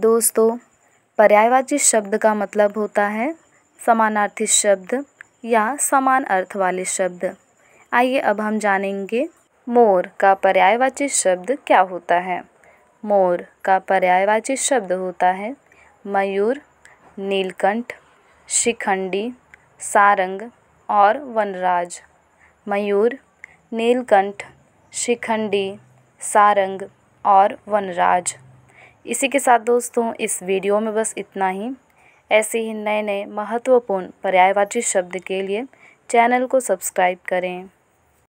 दोस्तों पर्यायवाची शब्द का मतलब होता है समानार्थी शब्द या समान अर्थ वाले शब्द आइए अब हम जानेंगे मोर का पर्यायवाची शब्द क्या होता है मोर का पर्यायवाची शब्द होता है मयूर नीलकंठ शिखंडी सारंग और वनराज मयूर नीलकंठ शिखंडी सारंग और वनराज इसी के साथ दोस्तों इस वीडियो में बस इतना ही ऐसे ही नए नए महत्वपूर्ण पर्यायवाची शब्द के लिए चैनल को सब्सक्राइब करें